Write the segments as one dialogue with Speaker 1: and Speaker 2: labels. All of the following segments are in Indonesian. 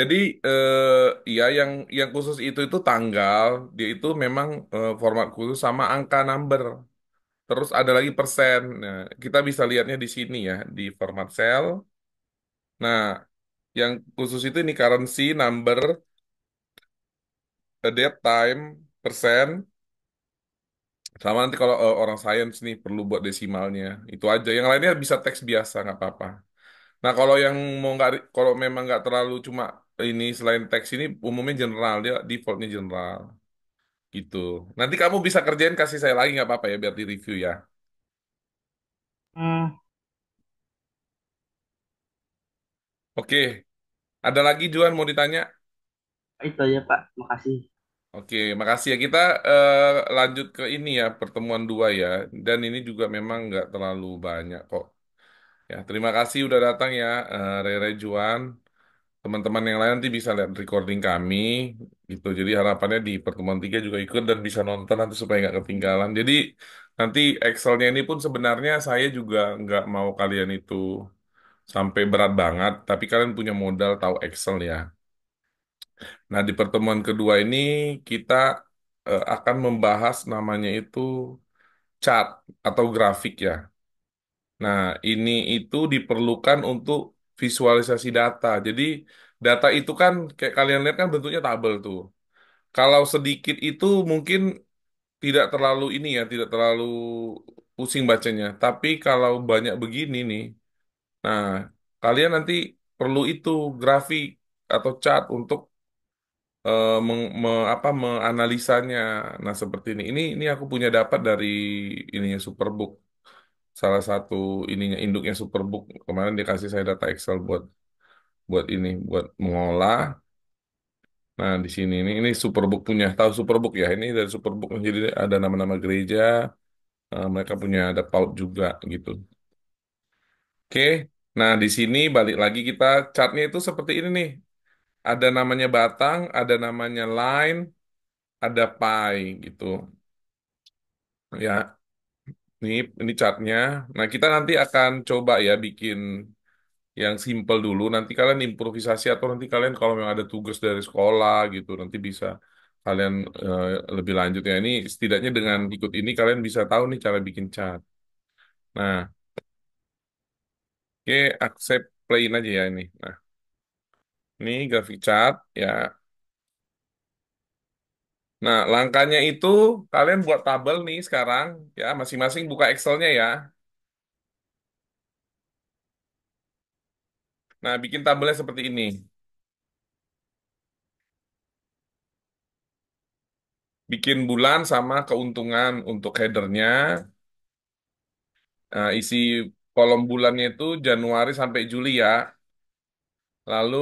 Speaker 1: Jadi eh, ya yang yang khusus itu itu tanggal dia itu memang eh, format khusus sama angka number. Terus ada lagi persen. Nah, kita bisa lihatnya di sini ya di format cell. Nah, yang khusus itu ini currency, number, a eh, date, time, persen. Sama nanti kalau uh, orang science nih perlu buat desimalnya. Itu aja. Yang lainnya bisa teks biasa nggak apa-apa. Nah, kalau yang mau nggak kalau memang nggak terlalu cuma ini selain teks ini umumnya general dia defaultnya general gitu. Nanti kamu bisa kerjain kasih saya lagi nggak apa-apa ya biar di review ya. Hmm, Oke, ada lagi Juan mau ditanya? itu
Speaker 2: ya Pak. Makasih.
Speaker 1: Oke, makasih ya. Kita uh, lanjut ke ini ya pertemuan dua ya. Dan ini juga memang nggak terlalu banyak kok. Ya, terima kasih udah datang ya, uh, Rere Juan teman-teman yang lain nanti bisa lihat recording kami gitu jadi harapannya di pertemuan tiga juga ikut dan bisa nonton nanti supaya nggak ketinggalan jadi nanti Excelnya ini pun sebenarnya saya juga nggak mau kalian itu sampai berat banget tapi kalian punya modal tahu Excel ya nah di pertemuan kedua ini kita uh, akan membahas namanya itu chart atau grafik ya nah ini itu diperlukan untuk visualisasi data. Jadi data itu kan kayak kalian lihat kan bentuknya tabel tuh. Kalau sedikit itu mungkin tidak terlalu ini ya, tidak terlalu pusing bacanya. Tapi kalau banyak begini nih, nah kalian nanti perlu itu grafik atau chart untuk uh, meng, me, apa menganalisanya. Nah, seperti ini. Ini ini aku punya dapat dari ininya Superbook salah satu ininya induknya Superbook kemarin dikasih saya data Excel buat buat ini buat mengolah nah di sini ini ini Superbook punya tahu Superbook ya ini dari Superbook jadi ada nama-nama gereja uh, mereka punya ada PAUD juga gitu oke nah di sini balik lagi kita chartnya itu seperti ini nih ada namanya batang ada namanya line ada pie gitu ya Nih, ini chartnya. Nah, kita nanti akan coba ya bikin yang simple dulu. Nanti kalian improvisasi atau nanti kalian kalau memang ada tugas dari sekolah gitu, nanti bisa kalian uh, lebih lanjut ya. Ini setidaknya dengan ikut ini kalian bisa tahu nih cara bikin chart. Nah, oke, accept playin aja ya ini. Nah, ini grafik chart ya. Nah, langkahnya itu kalian buat tabel nih sekarang ya, masing-masing buka Excel-nya ya. Nah, bikin tabelnya seperti ini. Bikin bulan sama keuntungan untuk headernya. Nah, isi kolom bulannya itu Januari sampai Juli ya. Lalu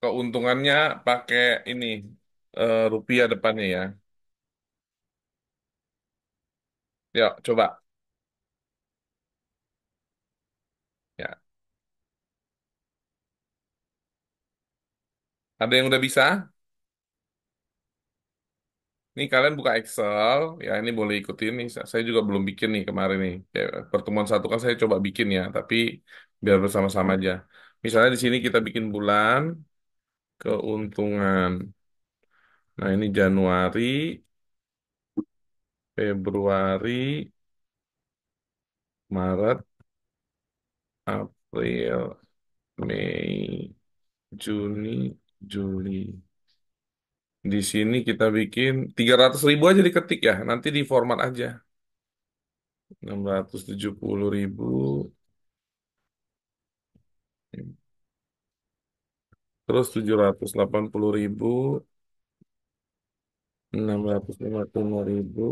Speaker 1: keuntungannya pakai ini uh, rupiah depannya ya.
Speaker 2: Yuk, ya, coba. Ya.
Speaker 1: Ada yang udah bisa? Nih kalian buka Excel, ya ini boleh ikutin nih. Saya juga belum bikin nih kemarin nih. Ya, pertemuan satu kan saya coba bikin ya, tapi biar bersama-sama aja. Misalnya di sini kita bikin bulan keuntungan. Nah, ini Januari, Februari, Maret, April, Mei, Juni, Juli. Di sini kita bikin 300 ribu aja diketik ya. Nanti di format aja. 670 ribu. Terus 780 ribu enam ratus lima puluh ribu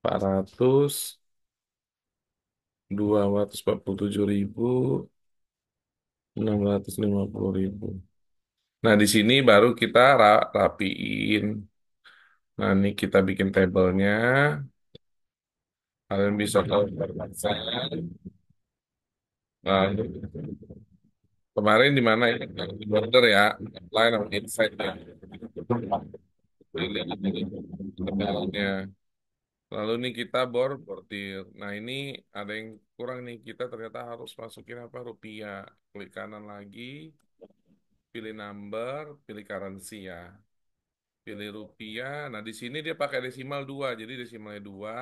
Speaker 1: empat ratus dua ratus empat puluh tujuh ribu enam ratus lima puluh ribu nah di sini baru kita ra rapiin nah ini kita bikin tabelnya kalian bisa kalau nah, kemarin di mana ya? di border ya Lain of insight ya. Ya. Lalu nih kita bor bordir. Nah ini ada yang kurang nih. Kita ternyata harus masukin apa rupiah. Klik kanan lagi, pilih number, pilih currency ya. Pilih rupiah. Nah di sini dia pakai desimal dua, Jadi desimalnya dua.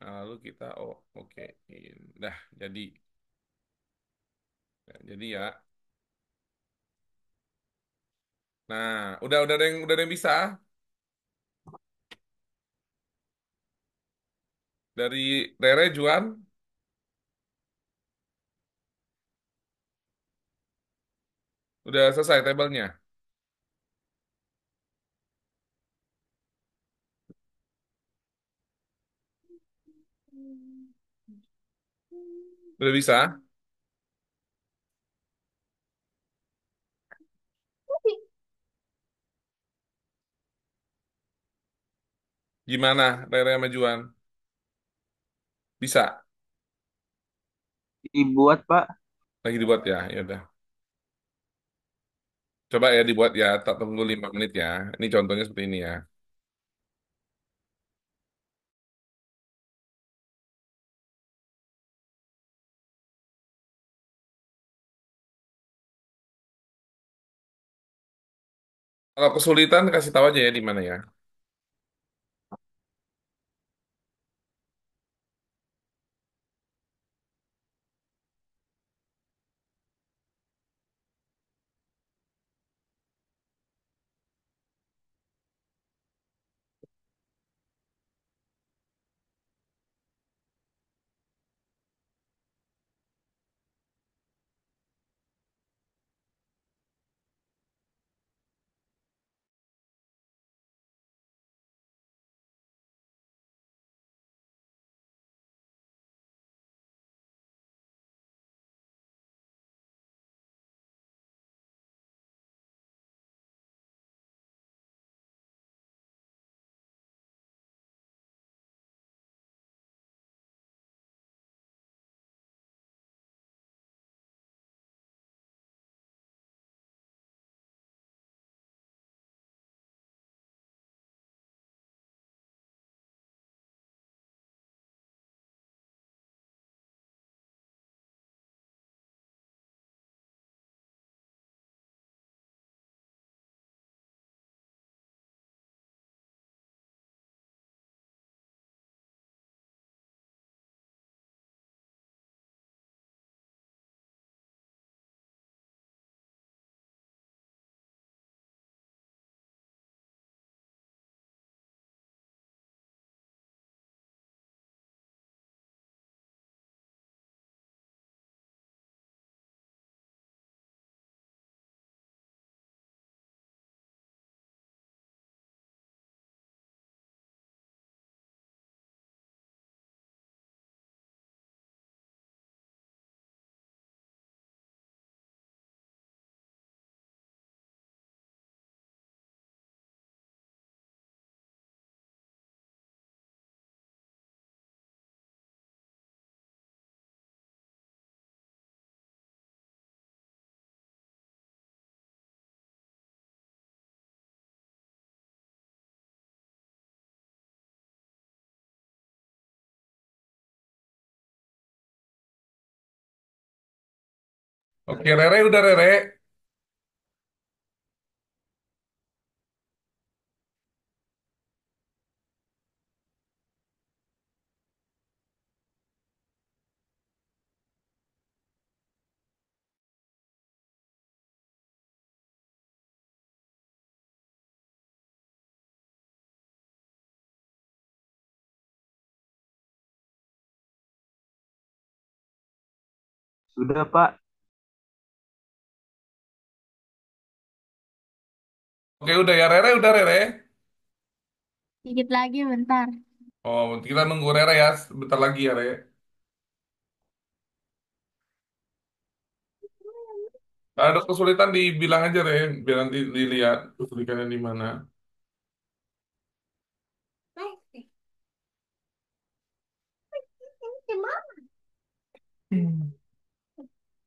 Speaker 1: Nah, lalu kita oh oke. Okay. Dah jadi. Nah, jadi ya Nah, udah udah ada yang udah ada yang bisa ah. dari Rere Juan. Udah selesai tabelnya. Udah bisa. Ah? Gimana Rere sama Juan? Bisa? Dibuat, Pak. Lagi dibuat ya? Ya udah. Coba ya dibuat ya. Tak tunggu 5 menit ya.
Speaker 2: Ini contohnya seperti ini ya. Kalau kesulitan kasih tahu aja ya di mana ya. Oke, Rere udah Rere. Sudah, Pak. Oke, udah ya Rere, udah Rere. Dikit lagi bentar. Oh, kita nunggu Rere ya,
Speaker 1: bentar lagi ya Rere. Ada kesulitan dibilang aja Rere, biar nanti dilihat kesulitannya di mana.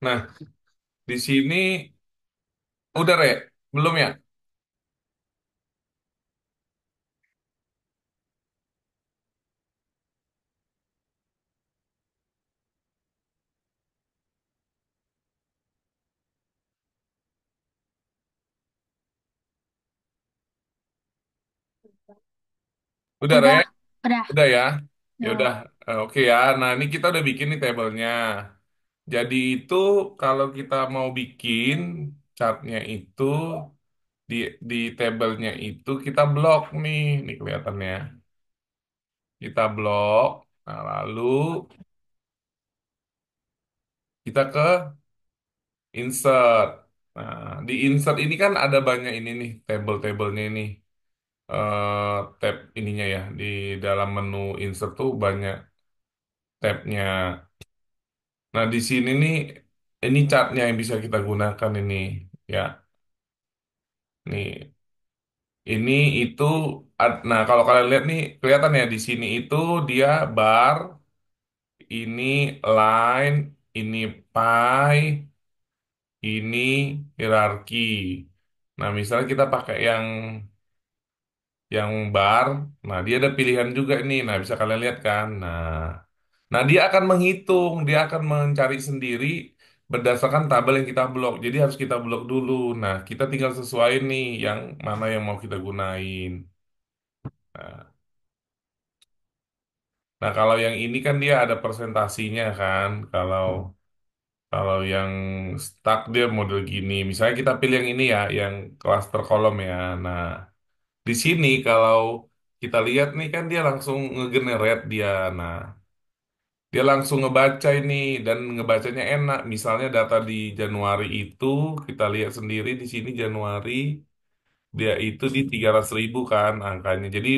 Speaker 1: Nah, di sini udah Re, belum ya?
Speaker 2: Udah, Udah, Re? udah, Udah ya? Ya udah. udah.
Speaker 1: oke eh, Oke ya. Nah, ini kita udah bikin nih tabelnya. Jadi itu kalau kita mau bikin chartnya itu di di tabelnya itu kita blok nih, nih kelihatannya. Kita blok. Nah, lalu kita ke insert. Nah, di insert ini kan ada banyak ini nih, table-tablenya ini. Eh, tab ininya ya di dalam menu insert tuh banyak tabnya. Nah di sini nih ini chartnya yang bisa kita gunakan ini ya. Nih ini itu nah kalau kalian lihat nih kelihatan ya di sini itu dia bar ini line ini pie ini hierarki. Nah misalnya kita pakai yang yang bar. Nah, dia ada pilihan juga ini. Nah, bisa kalian lihat kan. Nah, nah dia akan menghitung, dia akan mencari sendiri berdasarkan tabel yang kita blok. Jadi harus kita blok dulu. Nah, kita tinggal sesuaiin nih yang mana yang mau kita gunain. Nah, nah kalau yang ini kan dia ada presentasinya kan. Kalau kalau yang stuck dia model gini. Misalnya kita pilih yang ini ya, yang cluster kolom ya. Nah, di sini kalau kita lihat nih kan dia langsung ngegenerate dia nah dia langsung ngebaca ini dan ngebacanya enak misalnya data di Januari itu kita lihat sendiri di sini Januari dia itu di 300.000 ribu kan angkanya jadi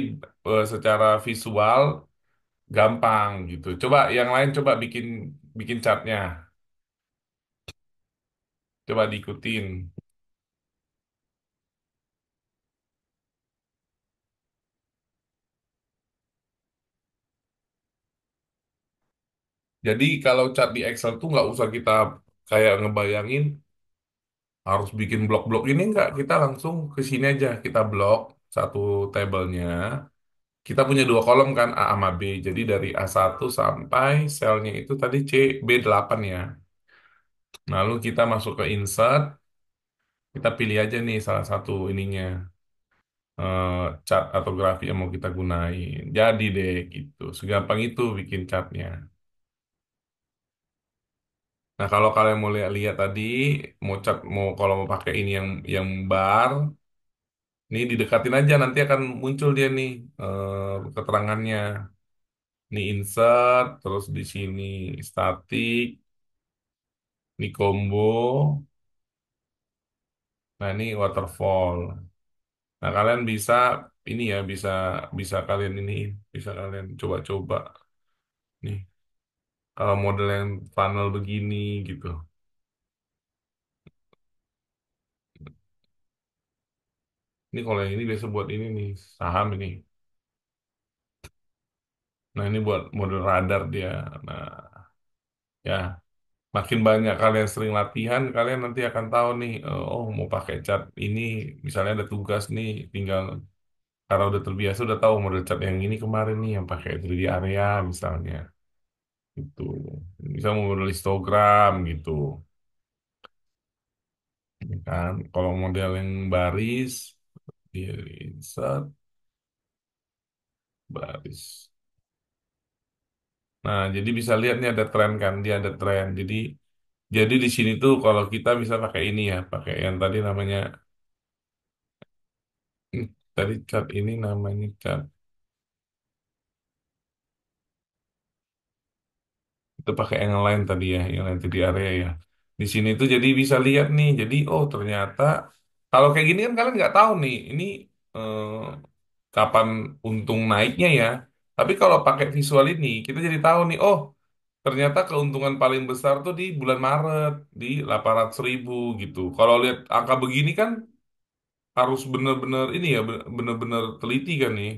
Speaker 1: eh, secara visual gampang gitu coba yang lain coba bikin bikin chartnya coba diikutin Jadi kalau cat di Excel tuh nggak usah kita kayak ngebayangin harus bikin blok-blok ini nggak. Kita langsung ke sini aja. Kita blok satu tabelnya. Kita punya dua kolom kan A sama B. Jadi dari A1 sampai selnya itu tadi C B8 ya. Lalu kita masuk ke insert. Kita pilih aja nih salah satu ininya eh, cat atau grafik yang mau kita gunain. Jadi deh gitu. Segampang itu bikin chartnya. Nah, kalau kalian mau lihat-lihat tadi, mau cat, mau kalau mau pakai ini yang yang bar, ini didekatin aja nanti akan muncul dia nih eh, keterangannya. Ini insert, terus di sini static, ini combo, nah ini waterfall. Nah, kalian bisa ini ya, bisa bisa kalian ini, bisa kalian coba-coba nih uh, model yang funnel begini gitu. Ini kalau yang ini biasa buat ini nih, saham ini. Nah, ini buat model radar dia. Nah, ya, makin banyak kalian sering latihan, kalian nanti akan tahu nih, eh, oh mau pakai cat ini, misalnya ada tugas nih, tinggal karena udah terbiasa udah tahu model cat yang ini kemarin nih yang pakai 3D area misalnya
Speaker 2: gitu. Bisa
Speaker 1: model histogram gitu. ini ya kan? Kalau model yang baris, di insert, baris. Nah, jadi bisa lihat nih ada tren kan, dia ada tren. Jadi jadi di sini tuh kalau kita bisa pakai ini ya, pakai yang tadi namanya tadi cat ini namanya cat itu pakai yang lain tadi ya yang lain di area ya di sini tuh jadi bisa lihat nih jadi oh ternyata kalau kayak gini kan kalian nggak tahu nih ini eh, kapan untung naiknya ya tapi kalau pakai visual ini kita jadi tahu nih oh ternyata keuntungan paling besar tuh di bulan Maret di 800.000 ribu gitu kalau lihat angka begini kan harus bener-bener ini ya bener-bener teliti kan nih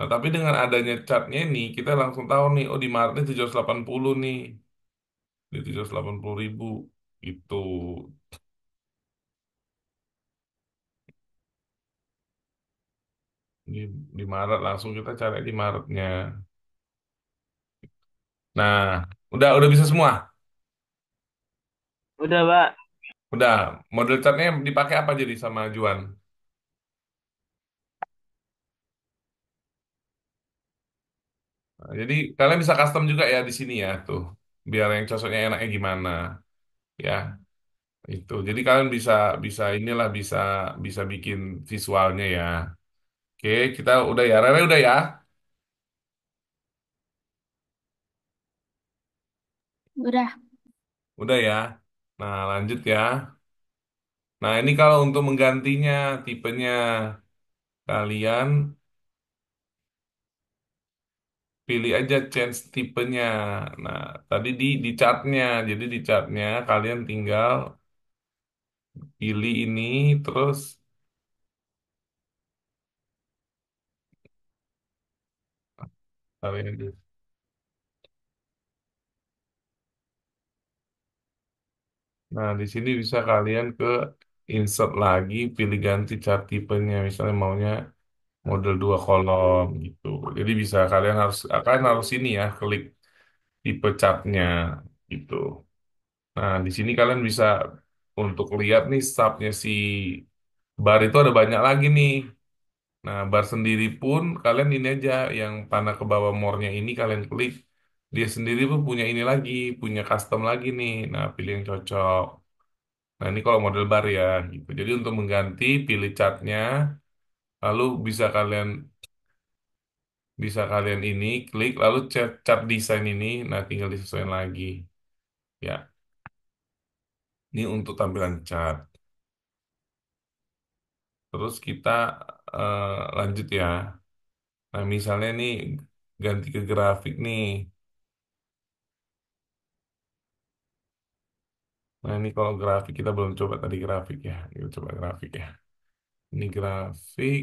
Speaker 1: Nah, tapi dengan adanya chartnya ini, kita langsung tahu nih, oh di Maret ini 780 nih. Di 780 ribu. Itu. Di, di Maret langsung kita cari di Maretnya. Nah, udah udah bisa semua. Udah, Pak. Udah, model chartnya dipakai apa jadi sama Juan? Jadi kalian bisa custom juga ya di sini ya tuh. Biar yang cocoknya enaknya gimana ya. Itu. Jadi kalian bisa bisa inilah bisa bisa bikin visualnya ya. Oke, kita udah ya. Rere udah ya. Udah. Udah ya. Nah, lanjut ya. Nah, ini kalau untuk menggantinya tipenya kalian pilih aja chance tipenya. Nah, tadi di di chartnya, jadi di chartnya kalian tinggal pilih ini, terus
Speaker 2: kalian di- nah
Speaker 1: di sini bisa kalian ke insert lagi, pilih ganti chart tipenya, misalnya maunya model dua kolom gitu. Jadi bisa kalian harus kalian harus ini ya klik tipe catnya gitu. Nah, di sini kalian bisa untuk lihat nih subnya si bar itu ada banyak lagi nih. Nah, bar sendiri pun kalian ini aja yang panah ke bawah more ini kalian klik. Dia sendiri pun punya ini lagi, punya custom lagi nih. Nah, pilih yang cocok. Nah, ini kalau model bar ya gitu. Jadi untuk mengganti pilih catnya Lalu bisa kalian bisa kalian ini klik lalu cat, cat desain ini nah tinggal disesuaikan lagi ya. Ini untuk tampilan cat. Terus kita uh, lanjut ya. Nah, misalnya ini ganti ke grafik nih. Nah, ini kalau grafik kita belum coba tadi grafik ya. Kita coba grafik ya. Ini grafik,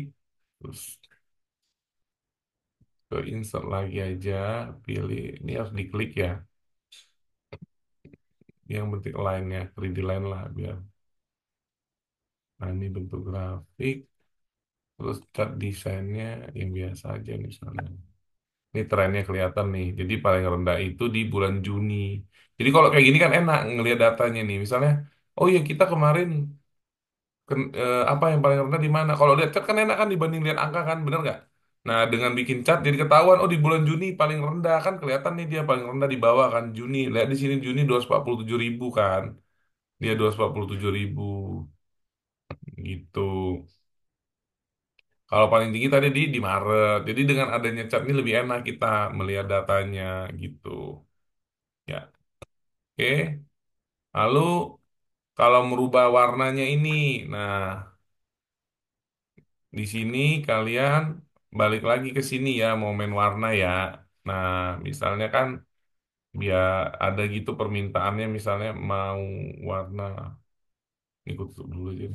Speaker 1: terus ke insert lagi aja, pilih, ini harus diklik ya. Yang penting lainnya nya 3D line lah biar. Nah ini bentuk grafik, terus cat desainnya yang biasa aja misalnya. Ini trennya kelihatan nih, jadi paling rendah itu di bulan Juni. Jadi kalau kayak gini kan enak ngelihat datanya nih, misalnya, oh ya kita kemarin Ken- eh, apa yang paling rendah di mana? Kalau lihat cat kan enak kan dibanding lihat angka kan, bener nggak? Nah, dengan bikin cat jadi ketahuan, oh di bulan Juni paling rendah kan kelihatan nih dia paling rendah di bawah kan Juni. Lihat di sini Juni 247.000 ribu kan. Dia 247.000 ribu gitu. Kalau paling tinggi tadi di di Maret. Jadi dengan adanya cat ini lebih enak kita melihat datanya gitu. Ya. Oke. Lalu kalau merubah warnanya ini, nah di sini kalian balik lagi ke sini ya, mau main warna ya. Nah, misalnya kan biar ada gitu permintaannya misalnya mau warna ikut dulu aja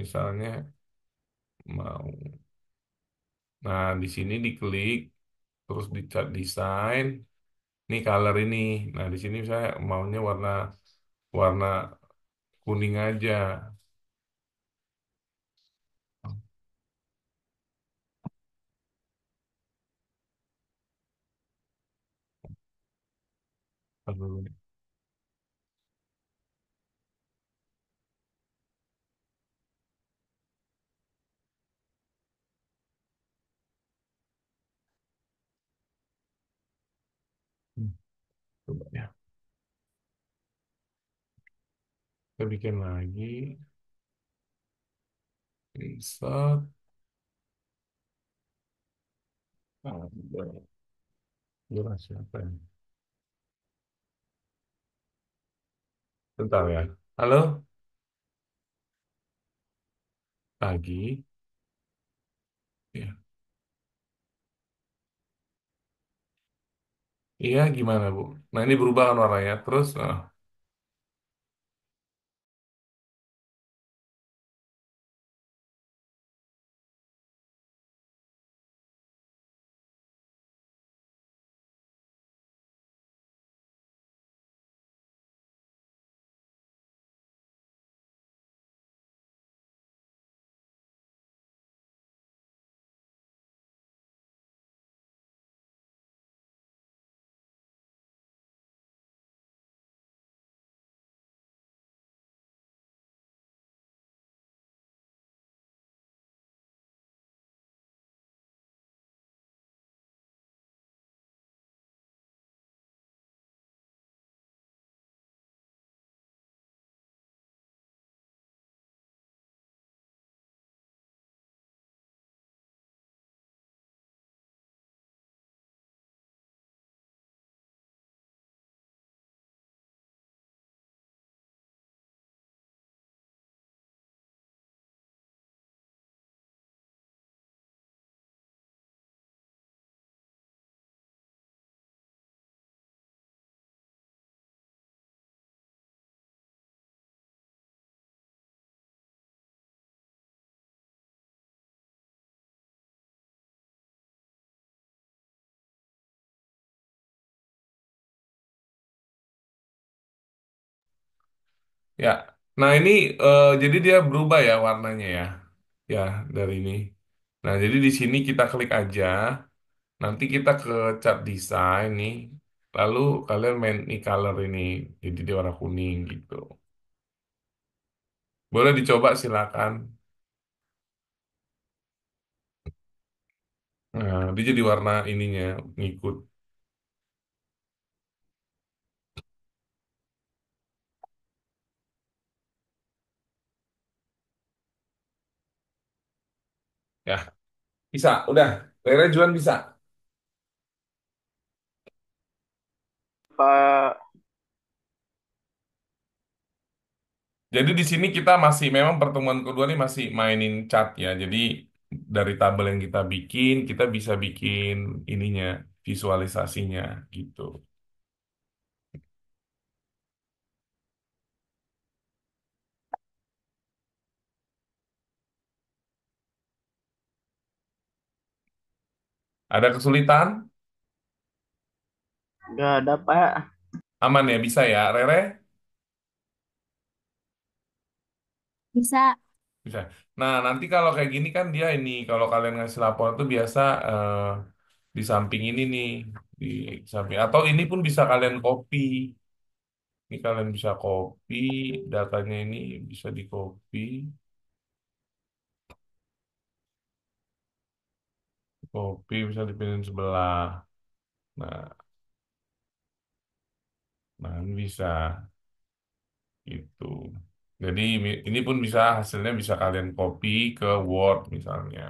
Speaker 1: Misalnya mau. Nah, di sini diklik terus dicat desain ini color ini. Nah, di sini saya maunya warna warna kuning aja. kasih. Coba ya. Kita bikin lagi. riset,
Speaker 2: Ada. Jelas siapa ini? Ya? Bentar ya. Halo?
Speaker 1: Pagi. Ya.
Speaker 2: Iya, gimana Bu? Nah ini berubah kan warnanya. Terus, nah. Ya. Nah, ini uh, jadi dia berubah ya warnanya ya.
Speaker 1: Ya, dari ini. Nah, jadi di sini kita klik aja. Nanti kita ke cat design nih. Lalu kalian main ini color ini. Jadi dia warna kuning gitu. Boleh dicoba silakan. Nah, dia jadi warna ininya ngikut. Ya, bisa. Udah. Rere Juan bisa. Pak Jadi di sini kita masih memang pertemuan kedua ini masih mainin chat ya. Jadi dari tabel yang kita bikin, kita bisa bikin ininya, visualisasinya gitu. Ada kesulitan?
Speaker 2: Gak ada, Pak.
Speaker 1: Aman ya, bisa ya. Rere, Bisa. bisa. Nah, nanti kalau kayak gini kan dia ini, kalau kalian ngasih laporan tuh biasa eh, di samping ini nih, di samping. Atau ini pun bisa kalian copy. Ini kalian bisa copy, datanya ini bisa di copy. Kopi bisa dipindahin sebelah. Nah, nah ini bisa itu, Jadi ini pun bisa hasilnya bisa kalian copy ke Word misalnya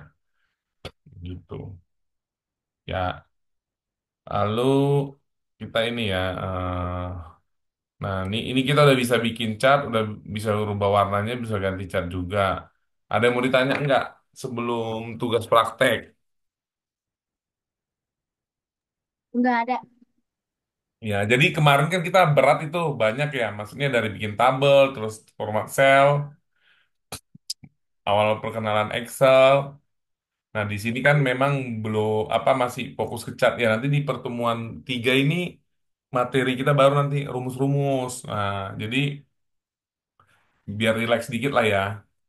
Speaker 1: gitu. Ya, lalu kita ini ya Uh, Nah, ini, ini kita udah bisa bikin cat, udah bisa rubah warnanya, bisa ganti cat juga. Ada yang mau ditanya enggak sebelum tugas praktek? nggak ada. Ya, jadi kemarin kan kita berat itu banyak ya, maksudnya dari bikin tabel, terus format cell, awal perkenalan Excel. Nah, di sini kan memang belum apa masih fokus ke cat ya. Nanti di pertemuan tiga ini materi kita baru nanti rumus-rumus. Nah, jadi biar relax sedikit lah ya,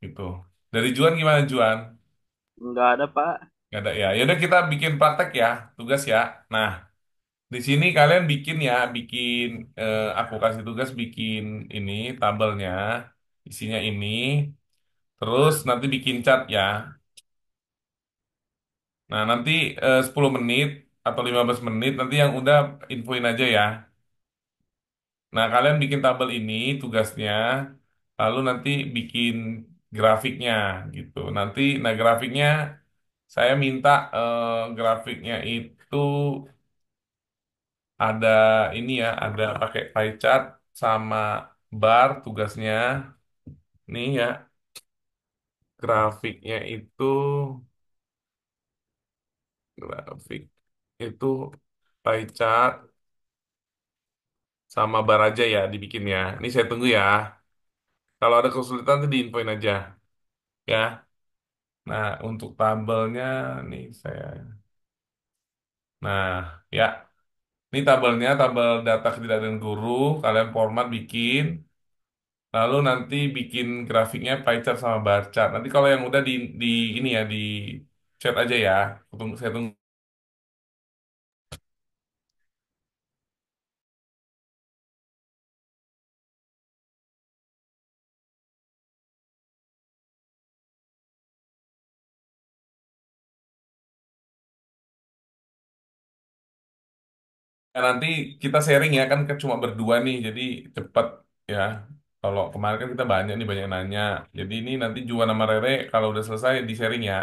Speaker 1: gitu. Dari Juan gimana Juan?
Speaker 2: Nggak ada, Pak.
Speaker 1: Gak ada ya. Yaudah kita bikin praktek ya, tugas ya. Nah. Di sini kalian bikin ya, bikin eh, aku kasih tugas bikin ini tabelnya, isinya ini, terus nanti bikin chat ya. Nah, nanti eh, 10 menit atau 15 menit nanti yang udah infoin aja ya. Nah, kalian bikin tabel ini tugasnya, lalu nanti bikin grafiknya gitu. Nanti nah grafiknya saya minta eh, grafiknya itu ada ini ya, ada pakai pie chart sama bar tugasnya. Nih ya, grafiknya itu grafik itu pie chart sama bar aja ya dibikin ya. Ini saya tunggu ya. Kalau ada kesulitan tuh diinfoin aja ya. Nah, untuk tabelnya nih saya. Nah, ya ini tabelnya, tabel data ketidakadilan guru, kalian format bikin, lalu nanti bikin grafiknya pie chart sama bar chart. Nanti kalau yang udah di,
Speaker 2: di ini ya, di chat aja ya. Saya tunggu Eh, nanti kita sharing ya kan cuma berdua nih jadi cepet
Speaker 1: ya. Kalau kemarin kan kita banyak nih banyak nanya. Jadi ini nanti Juan sama Rere kalau udah selesai
Speaker 2: di sharing ya.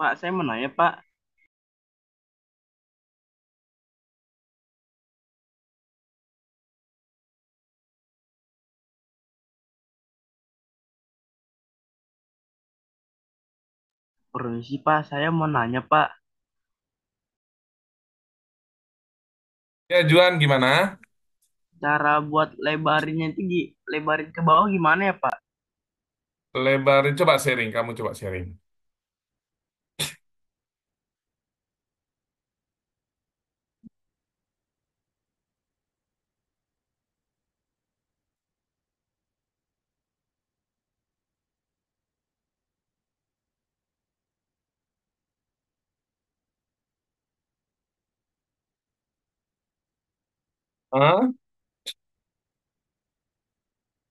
Speaker 2: Pak, saya mau nanya, Pak. Permisi, Pak. Saya mau nanya, Pak. Ya, Juan, gimana? Cara buat lebarinnya itu lebarin ke bawah gimana ya, Pak? Lebarin,
Speaker 1: coba sharing. Kamu coba sharing. Hah?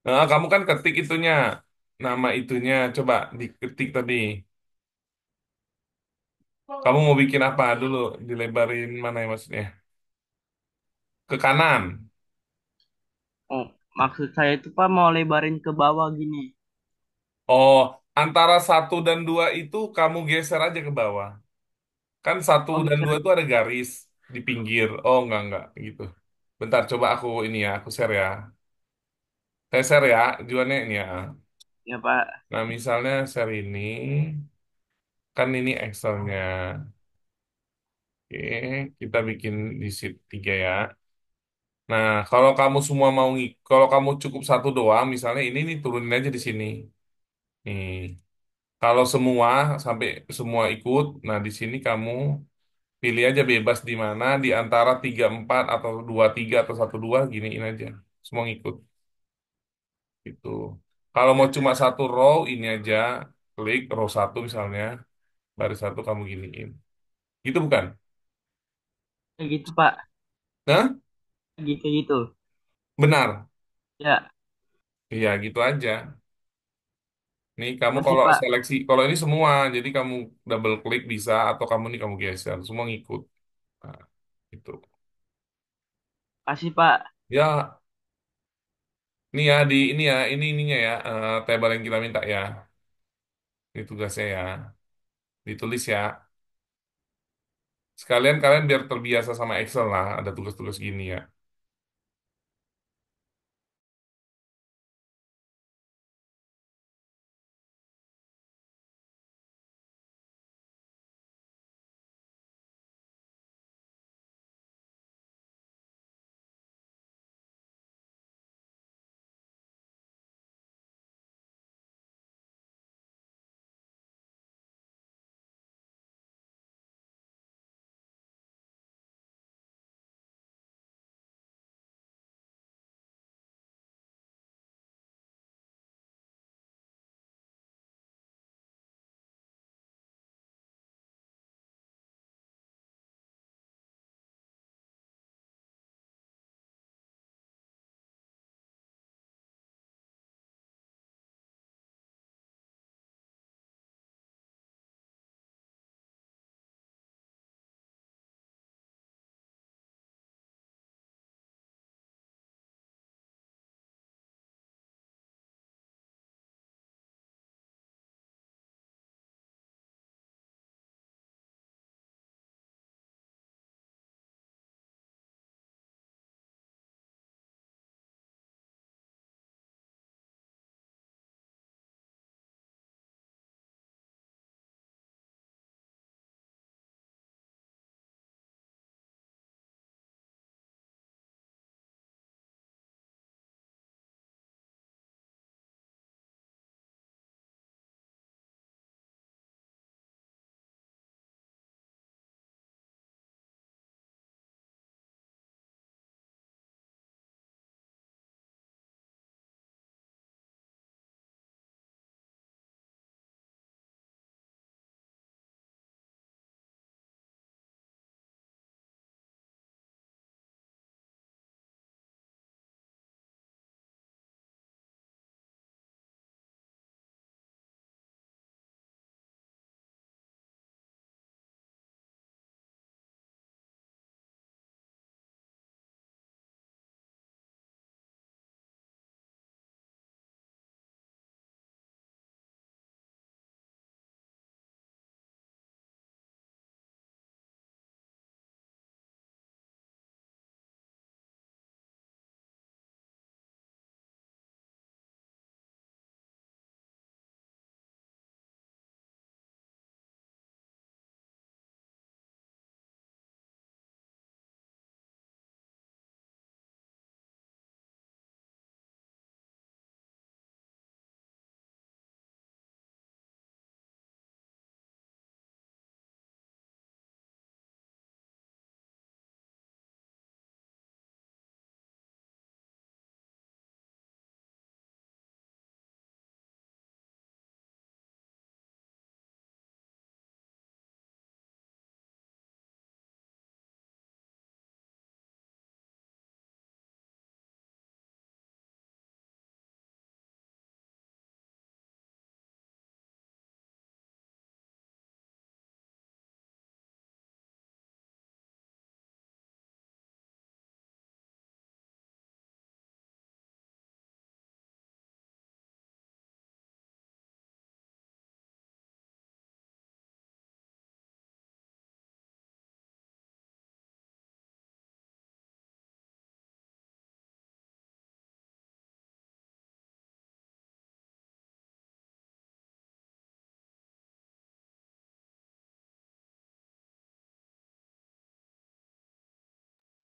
Speaker 1: Nah, kamu kan ketik itunya, nama itunya, coba diketik tadi. Kamu mau bikin apa dulu? Dilebarin mana ya maksudnya? Ke kanan.
Speaker 2: Oh, maksud saya itu Pak mau lebarin ke bawah gini. Oh,
Speaker 1: antara satu dan dua itu kamu geser aja ke bawah. Kan satu Oh, dan dua itu ada garis di pinggir. Oh, enggak, enggak, gitu. Bentar, coba aku ini ya, aku share ya. Saya share ya, tujuannya ini ya. Ya, Pak. Nah, misalnya share ini, kan ini Excelnya. Oke, kita bikin di sheet 3 ya. Nah, kalau kamu semua mau, kalau kamu cukup satu doang, misalnya ini nih turunin aja di sini. Nih, kalau semua sampai semua ikut, nah di sini kamu Pilih aja bebas di mana, di antara empat atau dua tiga atau satu dua giniin aja. Semua ngikut. itu Kalau mau cuma satu row, ini aja. Klik row satu misalnya. Baris satu kamu giniin. Gitu bukan?
Speaker 2: Gitu, Pak. Nah? Gitu-gitu. Benar? Ya.
Speaker 1: Iya, gitu aja.
Speaker 2: Nih kamu Masih, kalau Pak.
Speaker 1: seleksi, kalau ini semua, jadi kamu double klik bisa atau kamu nih kamu geser, semua ngikut. Nah, itu. Kasih, Pak. Ya, nih ya di ini ya, ini ininya ya, eh, tabel yang kita minta ya, Ini tugasnya ya, ditulis ya.
Speaker 2: Sekalian kalian biar terbiasa sama Excel lah, ada tugas-tugas gini ya.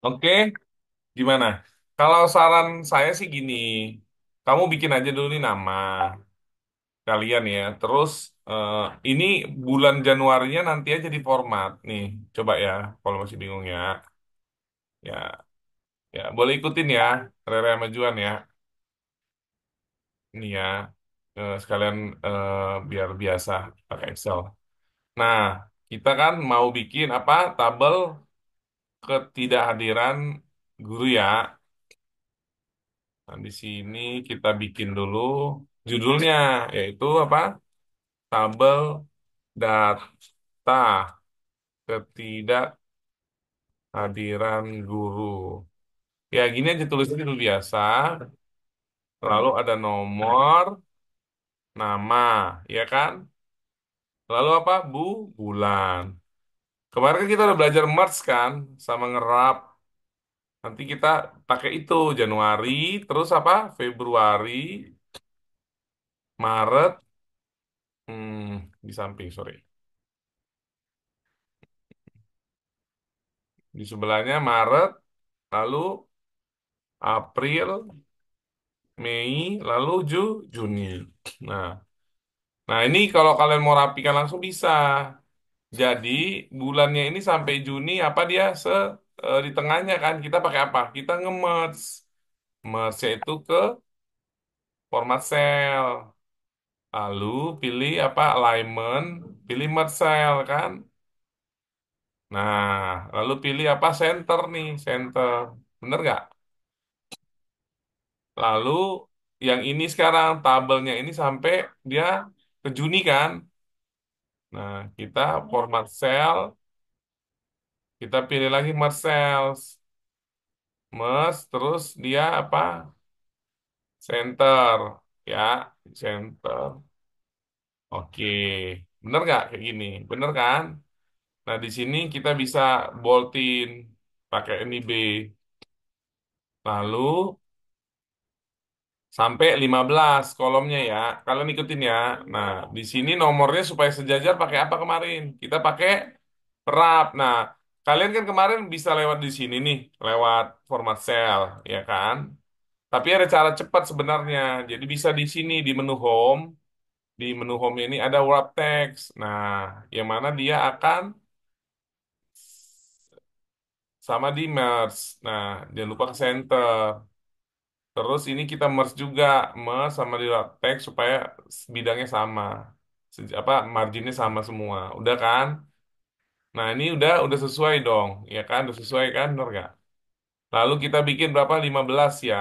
Speaker 2: Oke, gimana? Kalau saran
Speaker 1: saya sih gini, kamu bikin aja dulu nih nama kalian ya. Terus uh, ini bulan Januarinya nanti aja di format nih. Coba ya, kalau masih bingung ya. Ya, ya boleh ikutin ya, Rere Majuan ya. Ini ya, uh, sekalian uh, biar biasa pakai Excel. Nah, kita kan mau bikin apa? Tabel ketidakhadiran guru ya. Nah, di sini kita bikin dulu judulnya, yaitu apa? Tabel data ketidakhadiran guru. Ya, gini aja tulisnya luar biasa. Lalu ada nomor, nama, ya kan? Lalu apa? Bu, bulan. Kemarin kan kita udah belajar merge kan, sama ngerap. Nanti kita pakai itu Januari, terus apa? Februari, Maret, hmm, di samping, sorry. Di sebelahnya Maret, lalu April, Mei, lalu Ju, Juni. Nah, nah ini kalau kalian mau rapikan langsung bisa. Jadi bulannya ini sampai Juni apa dia se uh, di tengahnya kan kita pakai apa? Kita nge-merge. Merge itu ke format cell. Lalu pilih apa alignment, pilih merge cell kan. Nah, lalu pilih apa center nih, center. Bener nggak? Lalu yang ini sekarang tabelnya ini sampai dia ke Juni kan. Nah, kita format cell, kita pilih lagi merge cells. Merge, terus dia apa? Center. Ya, center. Oke, bener nggak kayak gini? Bener kan? Nah, di sini kita bisa bolt-in pakai NIB. Lalu Sampai 15 kolomnya ya. Kalian ikutin ya. Nah, di sini nomornya supaya sejajar pakai apa kemarin? Kita pakai perap. Nah, kalian kan kemarin bisa lewat di sini nih, lewat format cell, ya kan? Tapi ada cara cepat sebenarnya. Jadi bisa di sini di menu home, di menu home ini ada wrap text. Nah, yang mana dia akan sama di merge. Nah, jangan lupa ke center. Terus ini kita merge juga merge sama di tag supaya bidangnya sama. Se- apa marginnya sama semua. Udah kan? Nah, ini udah udah sesuai dong. Ya kan? Udah sesuai kan? Bener nggak? Lalu kita bikin berapa? 15 ya.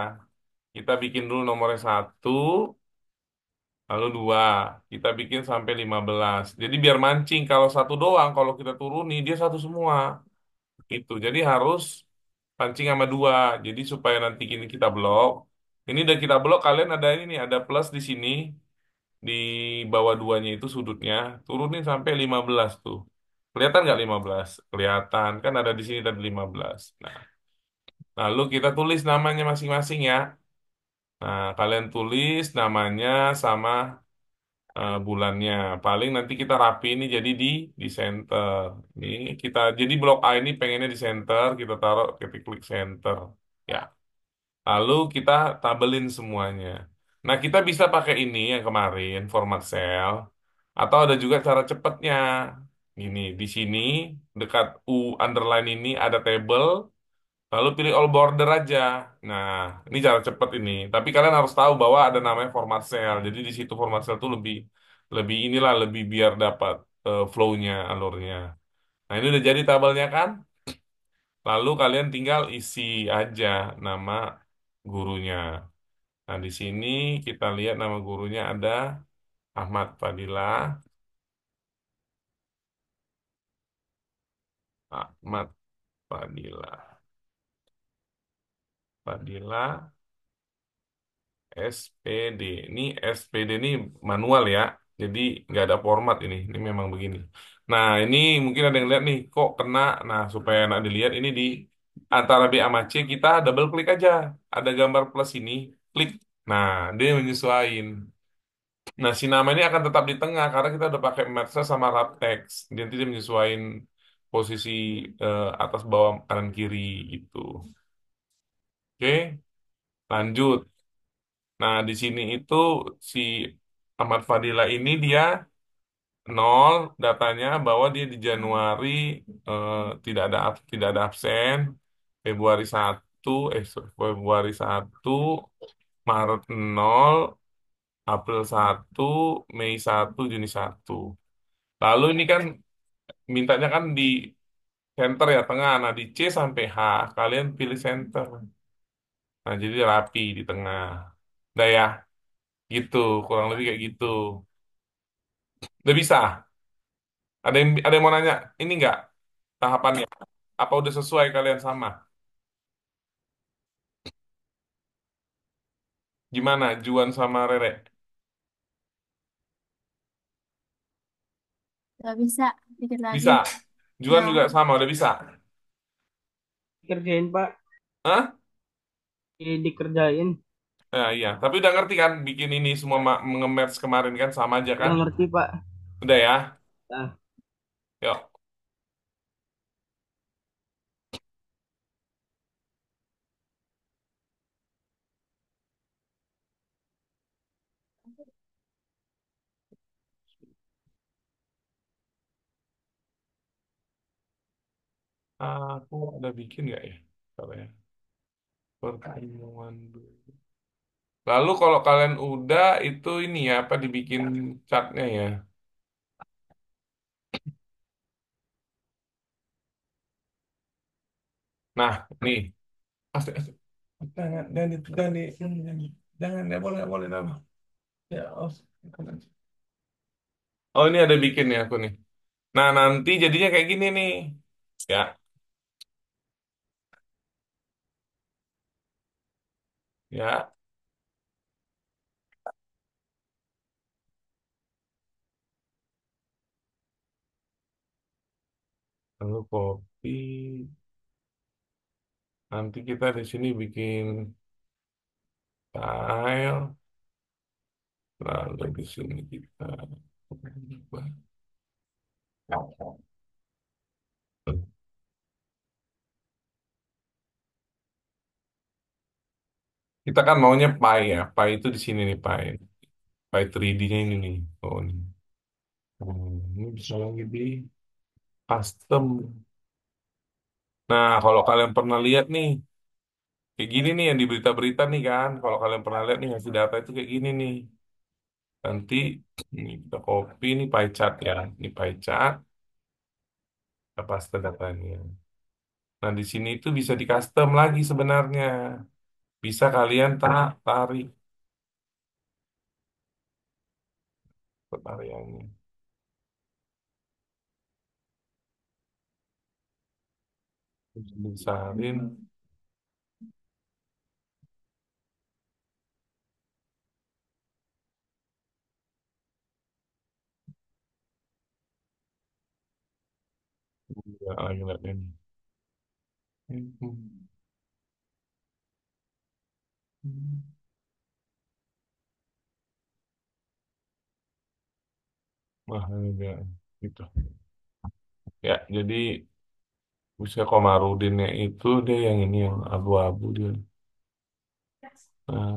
Speaker 1: Kita bikin dulu nomornya satu, lalu dua. Kita bikin sampai 15. Jadi biar mancing kalau satu doang, kalau kita turuni dia satu semua. Gitu. Jadi harus pancing sama dua. Jadi supaya nanti ini kita blok. Ini udah kita blok, kalian ada ini nih, ada plus di sini. Di bawah duanya itu sudutnya. Turunin sampai 15 tuh. Kelihatan nggak 15? Kelihatan. Kan ada di sini tadi 15. Nah, lalu kita tulis namanya masing-masing ya. Nah, kalian tulis namanya sama uh, bulannya. Paling nanti kita rapi ini jadi di di center. Ini kita jadi blok A ini pengennya di center, kita taruh kita klik center. Ya. Lalu kita tabelin semuanya. Nah, kita bisa pakai ini yang kemarin format cell atau ada juga cara cepatnya. Ini di sini dekat U underline ini ada table Lalu pilih all border aja. Nah, ini cara cepat ini. Tapi kalian harus tahu bahwa ada namanya format cell. Jadi di situ format cell itu lebih lebih inilah lebih biar dapat uh, flow-nya, alurnya. Nah, ini udah jadi tabelnya kan? Lalu kalian tinggal isi aja nama gurunya. Nah, di sini kita lihat nama gurunya ada Ahmad Fadila, Ahmad Fadila. Fadila SPD. Ini SPD ini manual ya. Jadi nggak ada format ini. Ini memang begini. Nah, ini mungkin ada yang lihat nih kok kena. Nah, supaya enak dilihat ini di antara B sama C kita double klik aja. Ada gambar plus ini, klik. Nah, dia menyesuaikan. Nah, si nama ini akan tetap di tengah karena kita udah pakai matcha sama wrap text. Nanti dia menyesuaikan posisi uh, atas bawah kanan kiri gitu. Oke, lanjut. Nah, di sini itu si Ahmad Fadila ini dia nol datanya bahwa dia di Januari eh, tidak ada tidak ada absen, Februari 1 eh Februari 1, Maret 0, April 1, Mei 1, Juni 1. Lalu ini kan mintanya kan di center ya tengah. Nah, di C sampai H kalian pilih center. Nah, jadi rapi di tengah. Udah ya, gitu. Kurang lebih kayak gitu. Udah bisa. Ada yang ada yang mau nanya, ini nggak tahapannya? Apa udah sesuai kalian sama? Gimana Juan sama Rere?
Speaker 2: Gak bisa, dikit lagi. Bisa.
Speaker 1: Juan Nah, juga sama, udah bisa.
Speaker 2: Kerjain, Pak. Hah? ini dikerjain
Speaker 1: Nah, iya, tapi udah ngerti kan bikin ini semua ma- nge kemarin kan sama aja kan? udah ngerti
Speaker 2: pak Udah ya. nah Yuk.
Speaker 1: Aku ada bikin nggak ya? Coba ya. Pertemuan dulu. Lalu kalau kalian udah itu ini ya apa dibikin ya. catnya ya? Nah, nih. oh, oh ini ada bikin ya aku nih. Nah, nanti jadinya kayak gini nih. Ya.
Speaker 2: Ya. Lalu kopi.
Speaker 1: Nanti kita di sini bikin
Speaker 2: file. Lalu di sini kita.
Speaker 1: Kita kan maunya pie ya. Pie itu di sini nih pie. Pie 3D-nya ini nih. Oh, ini. Hmm, ini bisa lagi di custom. Nah, kalau kalian pernah lihat nih, kayak gini nih yang di berita-berita nih kan. Kalau kalian pernah lihat nih hasil data itu kayak gini nih. Nanti ini kita copy nih pie chart ya. Ini pie chart, kita paste datanya. Nah, di sini itu bisa di custom lagi sebenarnya. Bisa kalian tak tarik pertariannya.
Speaker 2: Terus Besarin. Ya, lagi lihat ini. Mahal Wah, gitu. Ya, jadi usia
Speaker 1: Komarudinnya itu dia yang ini yang abu-abu dia. Nah,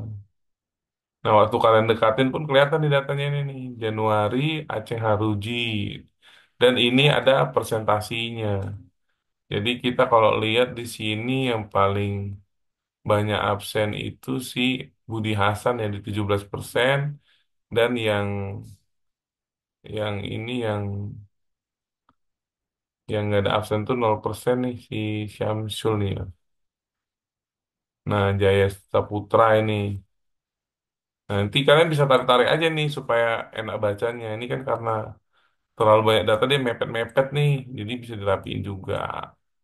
Speaker 1: nah, waktu kalian dekatin pun kelihatan di datanya ini nih. Januari Aceh Haruji. Dan ini ada presentasinya. Jadi kita kalau lihat di sini yang paling banyak absen itu si Budi Hasan yang di 17% dan yang yang ini yang yang nggak ada absen tuh 0% nih si Syamsul nih. Ya. Nah, Jaya Saputra ini. nanti kalian bisa tarik-tarik aja nih supaya enak bacanya. Ini kan karena terlalu banyak data dia mepet-mepet nih, jadi bisa dirapiin juga.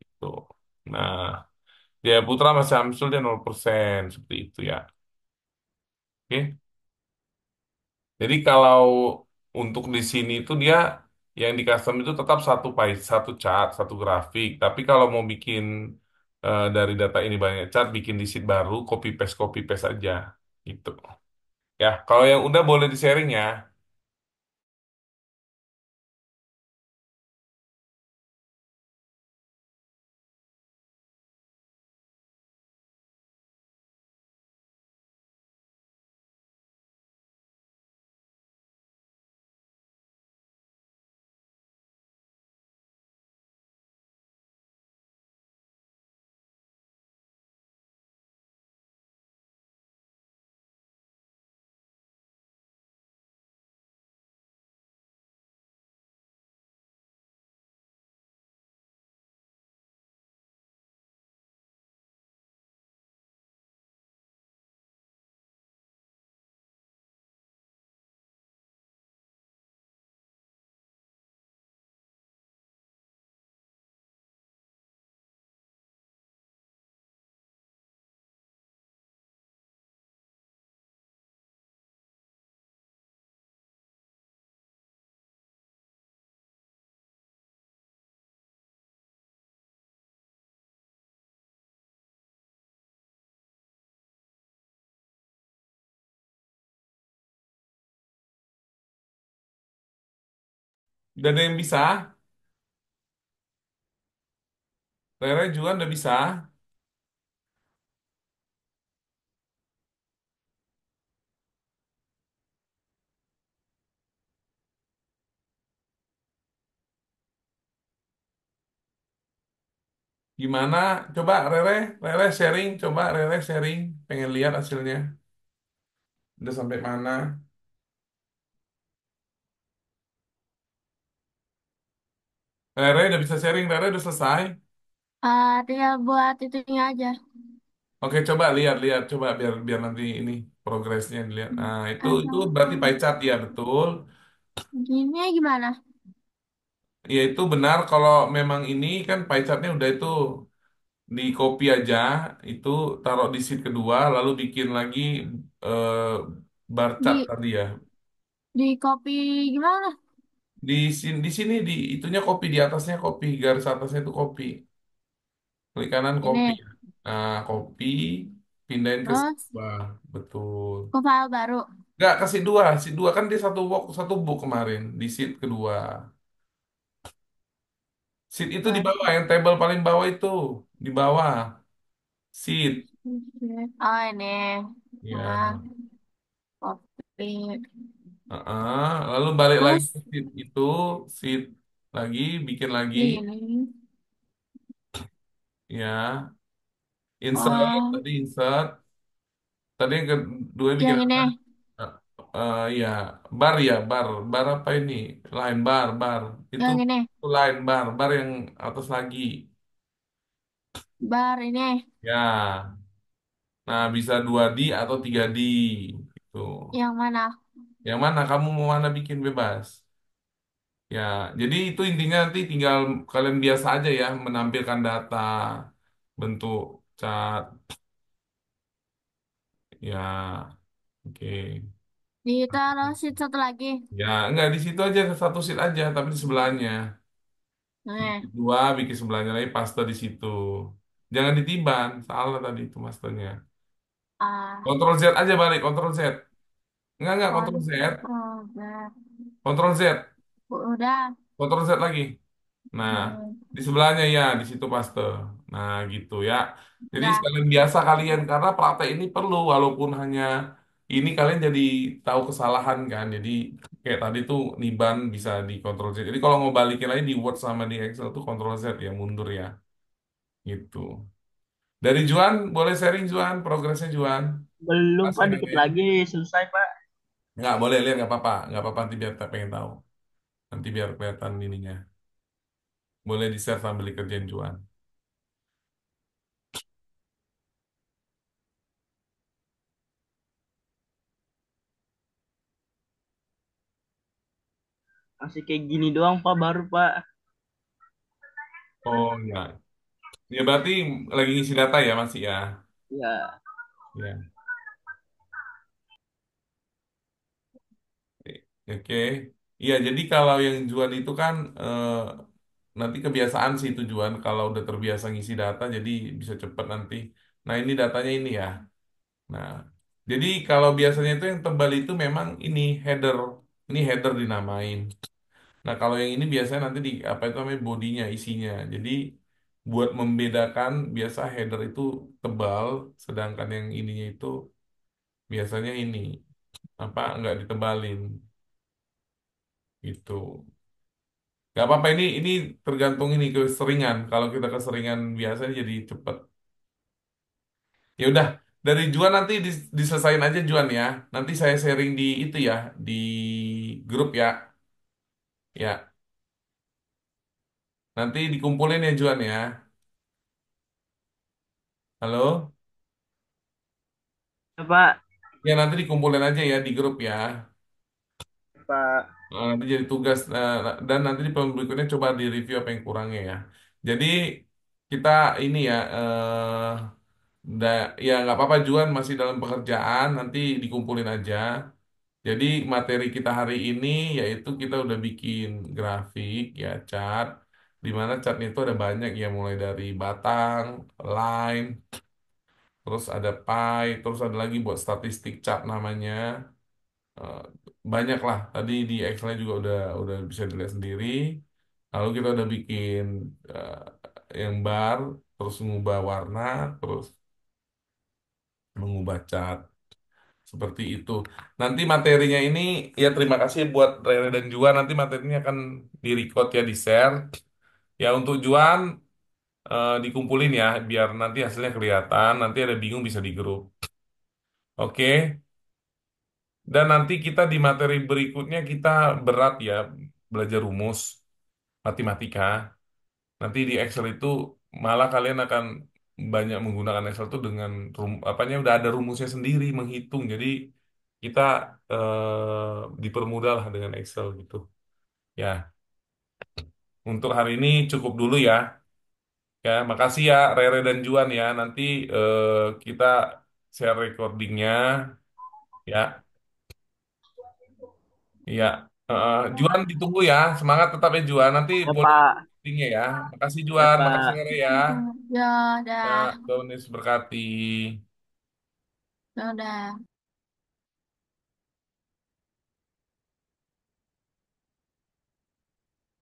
Speaker 1: Gitu. Nah, ya Putra Mas Syamsul dia 0% seperti itu ya. Oke. Jadi kalau untuk di sini itu dia yang di custom itu tetap satu pai, satu chart, satu grafik. Tapi kalau mau bikin uh, dari data ini banyak chart, bikin di sheet baru, copy paste copy paste aja itu
Speaker 2: Ya, kalau yang udah boleh di sharing ya. Udah ada yang bisa.
Speaker 1: Rere juga udah bisa. Gimana? Coba Rere, Rere sharing. Coba Rere sharing. Pengen lihat hasilnya. Udah sampai mana? Rere udah bisa sharing, Rere udah selesai.
Speaker 2: Ah, tinggal buat itunya aja.
Speaker 1: Oke, coba lihat-lihat, coba biar biar nanti ini progresnya dilihat. Nah, itu ah, itu iya. berarti pie chart ya betul.
Speaker 2: gini gimana?
Speaker 1: Ya itu benar kalau memang ini kan pie chartnya udah itu di copy aja, itu taruh di sheet kedua, lalu bikin lagi eh, bar chart tadi ya.
Speaker 2: di copy gimana?
Speaker 1: Di sini, di sini di itunya kopi di atasnya kopi garis atasnya itu kopi. Klik kanan kopi. Nah, kopi pindahin ke oh, Terus sebuah betul.
Speaker 2: ke file baru.
Speaker 1: nggak kasih dua, si dua kan dia satu box satu book kemarin di sheet kedua. Sheet itu di bawah yang table paling bawah itu di bawah sheet.
Speaker 2: Oh ini. Ya. Ah, kopi.
Speaker 1: Uh-uh. lalu balik lagi Terus, ke seat itu, seat lagi, bikin lagi, iya. ya. Insert, Oh, tadi insert. Tadi yang kedua bikin yang ini. apa? Uh, ya, bar ya, bar. Bar apa ini? Line bar, bar. Itu, Yang ini. itu line bar, bar yang atas lagi.
Speaker 2: Bar ini.
Speaker 1: Ya, nah bisa 2D atau 3D. Gitu.
Speaker 2: Yang mana?
Speaker 1: Yang mana kamu mau mana bikin bebas. Ya, jadi itu intinya nanti tinggal kalian biasa aja ya menampilkan data, bentuk cat, ya. Oke.
Speaker 2: harus iya, sheet satu lagi.
Speaker 1: Ya, enggak di situ aja satu sheet aja, tapi di sebelahnya. Dua bikin sebelahnya lagi pasta di situ. Jangan ditiban, salah tadi itu masternya. kontrol ah. Ctrl Z aja balik, kontrol Z. Enggak, enggak, Ctrl Z.
Speaker 2: Kontrol. Ctrl Z. Udah.
Speaker 1: kontrol Z lagi. Nah, di sebelahnya ya, di situ paste. Nah, gitu ya. Jadi sekalian biasa kalian karena praktek ini perlu walaupun hanya ini kalian jadi tahu kesalahan kan. Jadi kayak tadi tuh niban bisa di Ctrl Z. Jadi kalau mau balikin lagi di Word sama di Excel tuh kontrol Z ya mundur ya. Gitu. Dari Juan, boleh sharing Juan, progresnya Juan. Belum Pak, ya, dikit ya?
Speaker 2: lagi selesai Pak
Speaker 1: nggak boleh lihat nggak apa-apa nggak apa-apa nanti biar tak pengen tahu nanti biar kelihatan ininya boleh di share sambil dikerjain Juan
Speaker 2: masih kayak gini doang pak baru pak oh ya
Speaker 1: ya berarti lagi ngisi data ya masih ya ya ya Oke. Iya, jadi kalau yang jual itu kan eh, nanti kebiasaan sih tujuan kalau udah terbiasa ngisi data jadi bisa cepet nanti. Nah, ini datanya ini ya. Nah, jadi kalau biasanya itu yang tebal itu memang ini header. Ini header dinamain. Nah, kalau yang ini biasanya nanti di apa itu namanya bodinya, isinya. Jadi buat membedakan biasa header itu tebal sedangkan yang ininya itu biasanya ini apa nggak ditebalin gitu nggak apa-apa ini ini tergantung ini keseringan kalau kita keseringan biasanya jadi cepet ya udah dari Juan nanti dis- diselesain aja Juan ya nanti saya sharing di itu ya di grup ya ya nanti dikumpulin ya Juan ya halo ya, Pak. ya nanti dikumpulin aja ya di grup ya Pak. Oh, nanti jadi tugas eh, dan nanti di film berikutnya coba di review apa yang kurangnya ya. Jadi kita ini ya eh, da- ya nggak apa-apa Juan masih dalam pekerjaan nanti dikumpulin aja. Jadi materi kita hari ini yaitu kita udah bikin grafik ya chart Dimana mana chartnya itu ada banyak ya mulai dari batang, line, terus ada pie, terus ada lagi buat statistik chart namanya. Eh, banyak lah tadi di Excel juga udah udah bisa dilihat sendiri lalu kita udah bikin uh, yang bar terus mengubah warna terus mengubah cat seperti itu nanti materinya ini ya terima kasih buat Rere dan Juan nanti materinya akan direcord ya di share ya untuk Juan uh, dikumpulin ya biar nanti hasilnya kelihatan nanti ada bingung bisa di grup oke dan nanti kita di materi berikutnya kita berat ya belajar rumus matematika. Nanti di Excel itu malah kalian akan banyak menggunakan Excel itu dengan rum, apanya udah ada rumusnya sendiri menghitung. Jadi kita eh, dipermudah dengan Excel gitu. Ya, untuk hari ini cukup dulu ya. Ya, makasih ya Rere dan Juan ya. Nanti eh, kita share recordingnya ya. Iya. uh, Juan ditunggu ya. Semangat tetap ya Juan. Nanti Ya, boleh Pak. ya. Makasih iya, Ya, Juan, makasih Ngeri ya. ya. dah.
Speaker 2: Ya, udah,
Speaker 1: Tuhan Yesus berkati.
Speaker 2: udah.